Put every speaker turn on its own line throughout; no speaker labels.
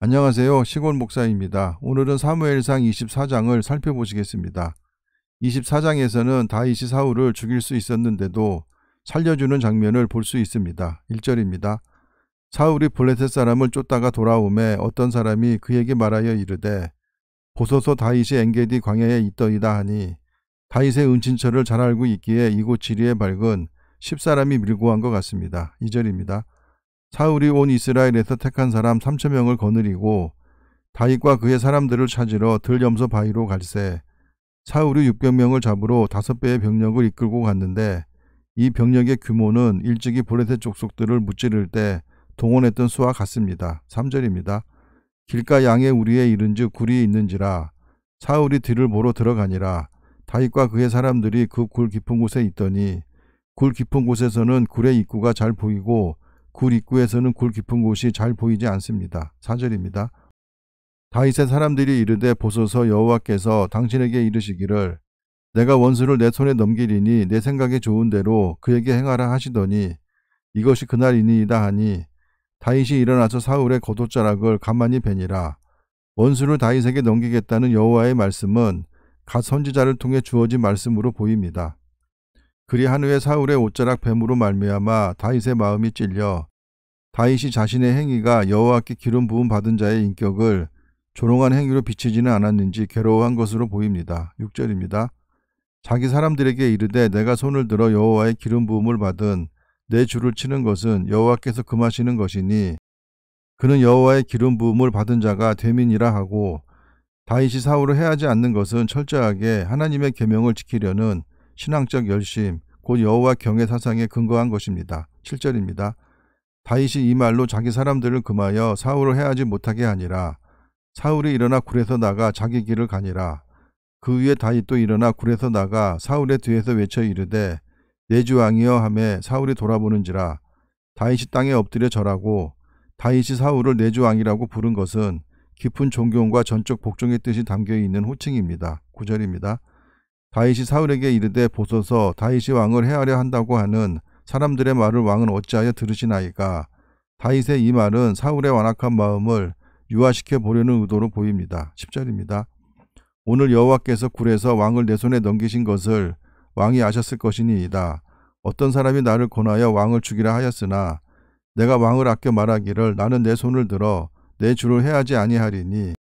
안녕하세요. 시골 목사입니다. 오늘은 사무엘상 24장을 살펴보시겠습니다. 24장에서는 다이시 사울을 죽일 수 있었는데도 살려주는 장면을 볼 수 있습니다. 1절입니다. 사울이 블레셋 사람을 쫓다가 돌아오매 어떤 사람이 그에게 말하여 이르되 보소서 다이시 엔게디 광야에 있더이다 하니 다윗의 은친처를 잘 알고 있기에 이곳 지리에 밝은 1 0사람이 밀고 한것 같습니다. 2절입니다. 사울이 온 이스라엘에서 택한 사람 3천 명을 거느리고 다윗과 그의 사람들을 찾으러 들염소 바위로 갈세 사울이 600명을 잡으러 다섯 배의 병력을 이끌고 갔는데 이 병력의 규모는 일찍이 보레셋 족속들을 무찌를 때 동원했던 수와 같습니다. 3절입니다. 길가 양의 우리에 이른즉 굴이 있는지라 사울이 뒤를 보러 들어가니라 다윗과 그의 사람들이 그 굴 깊은 곳에 있더니 굴 깊은 곳에서는 굴의 입구가 잘 보이고 굴 입구에서는 굴 깊은 곳이 잘 보이지 않습니다. 4절입니다 다윗의 사람들이 이르되 보소서 여호와께서 당신에게 이르시기를 내가 원수를 내 손에 넘기리니 내 생각에 좋은 대로 그에게 행하라 하시더니 이것이 그날이니이다 하니 다윗이 일어나서 사울의 거옷자락을 가만히 베니라 원수를 다윗에게 넘기겠다는 여호와의 말씀은 갓 선지자를 통해 주어진 말씀으로 보입니다. 그리한 후에 사울의 옷자락 뱀으로 말미암아 다윗의 마음이 찔려 다윗이 자신의 행위가 여호와께 기름 부음 받은 자의 인격을 조롱한 행위로 비치지는 않았는지 괴로워한 것으로 보입니다. 6절입니다. 자기 사람들에게 이르되 내가 손을 들어 여호와의 기름 부음을 받은 내 주를 치는 것은 여호와께서 금하시는 것이니 그는 여호와의 기름 부음을 받은 자가 되민이라 하고 다윗이 사울을 해하지 않는 것은 철저하게 하나님의 계명을 지키려는 신앙적 열심, 곧 여호와 경외 사상에 근거한 것입니다. 7절입니다. 다윗이 이 말로 자기 사람들을 금하여 사울을 해하지 못하게 하니라. 사울이 일어나 굴에서 나가 자기 길을 가니라. 그 위에 다윗도 일어나 굴에서 나가 사울의 뒤에서 외쳐 이르되 내주 왕이여 하매 사울이 돌아보는지라. 다윗이 땅에 엎드려 절하고 다윗이 사울을 내주 왕이라고 부른 것은 깊은 존경과 전적 복종의 뜻이 담겨 있는 호칭입니다. 9절입니다 다윗이 사울에게 이르되 보소서 다윗이 왕을 해하려 한다고 하는 사람들의 말을 왕은 어찌하여 들으시나이까 다윗의 이 말은 사울의 완악한 마음을 유화시켜 보려는 의도로 보입니다. 10절입니다. 오늘 여호와께서 굴에서 왕을 내 손에 넘기신 것을 왕이 아셨을 것이니이다. 어떤 사람이 나를 권하여 왕을 죽이라 하였으나 내가 왕을 아껴 말하기를 나는 내 손을 들어 내 주를 해하지 아니하리니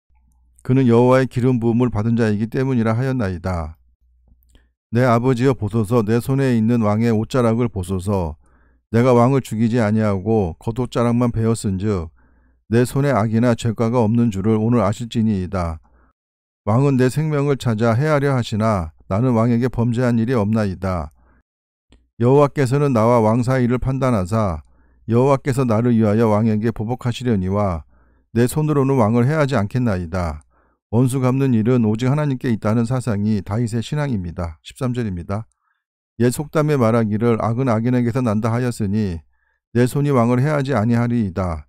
그는 여호와의 기름 부음을 받은 자이기 때문이라 하였나이다. 내 아버지여 보소서 내 손에 있는 왕의 옷자락을 보소서 내가 왕을 죽이지 아니하고 겉옷자락만 베었은즉 내 손에 악이나 죄가가 없는 줄을 오늘 아실지니이다. 왕은 내 생명을 찾아 해하려 하시나 나는 왕에게 범죄한 일이 없나이다. 여호와께서는 나와 왕 사이를 판단하사 여호와께서 나를 위하여 왕에게 보복하시려니와 내 손으로는 왕을 해하지 않겠나이다. 원수 갚는 일은 오직 하나님께 있다는 사상이 다윗의 신앙입니다. 13절입니다. 옛 속담에 말하기를 악은 악인에게서 난다 하였으니 내 손이 왕을 해하지 아니하리이다.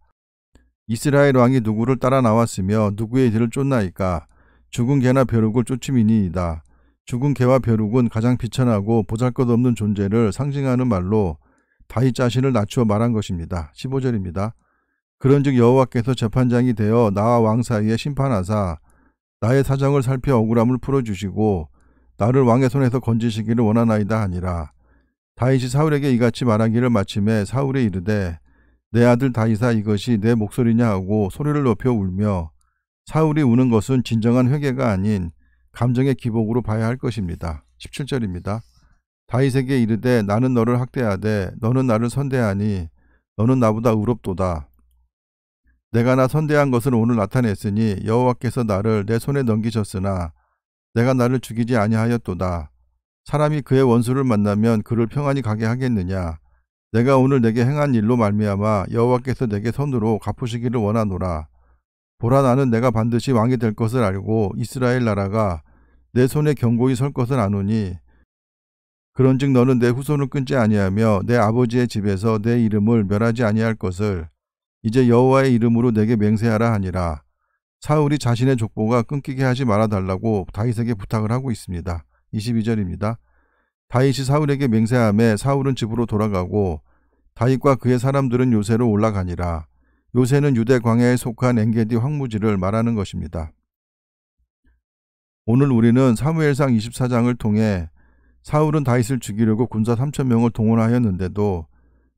이스라엘 왕이 누구를 따라 나왔으며 누구의 뒤를 쫓나이까 죽은 개나 벼룩을 쫓음이니이다. 죽은 개와 벼룩은 가장 비천하고 보잘것없는 존재를 상징하는 말로 다윗 자신을 낮추어 말한 것입니다. 15절입니다. 그런즉 여호와께서 재판장이 되어 나와 왕 사이에 심판하사 나의 사정을 살펴 억울함을 풀어주시고 나를 왕의 손에서 건지시기를 원하나이다 아니라 다윗이 사울에게 이같이 말하기를 마침에 사울에 이르되 내 아들 다윗아 이것이 내 목소리냐 하고 소리를 높여 울며 사울이 우는 것은 진정한 회개가 아닌 감정의 기복으로 봐야 할 것입니다. 17절입니다. 다윗에게 이르되 나는 너를 학대하되 너는 나를 선대하니 너는 나보다 의롭도다. 내가 나 선대한 것을 오늘 나타냈으니 여호와께서 나를 내 손에 넘기셨으나 내가 나를 죽이지 아니하였도다. 사람이 그의 원수를 만나면 그를 평안히 가게 하겠느냐. 내가 오늘 내게 행한 일로 말미암아 여호와께서 내게 손으로 갚으시기를 원하노라. 보라 나는 내가 반드시 왕이 될 것을 알고 이스라엘 나라가 내 손에 경고히 설 것을 아노니 그런즉 너는 내 후손을 끊지 아니하며 내 아버지의 집에서 내 이름을 멸하지 아니할 것을 이제 여호와의 이름으로 내게 맹세하라 하니라. 사울이 자신의 족보가 끊기게 하지 말아 달라고 다윗에게 부탁을 하고 있습니다. 22절입니다. 다윗이 사울에게 맹세함에 사울은 집으로 돌아가고 다윗과 그의 사람들은 요새로 올라가니라. 요새는 유대 광야에 속한 엔게디 황무지를 말하는 것입니다. 오늘 우리는 사무엘상 24장을 통해 사울은 다윗을 죽이려고 군사 3천명을 동원하였는데도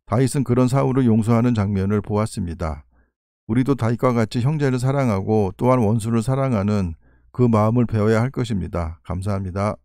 다윗은 그런 사울을 용서하는 장면을 보았습니다. 우리도 다윗과 같이 형제를 사랑하고 또한 원수를 사랑하는 그 마음을 배워야 할 것입니다. 감사합니다.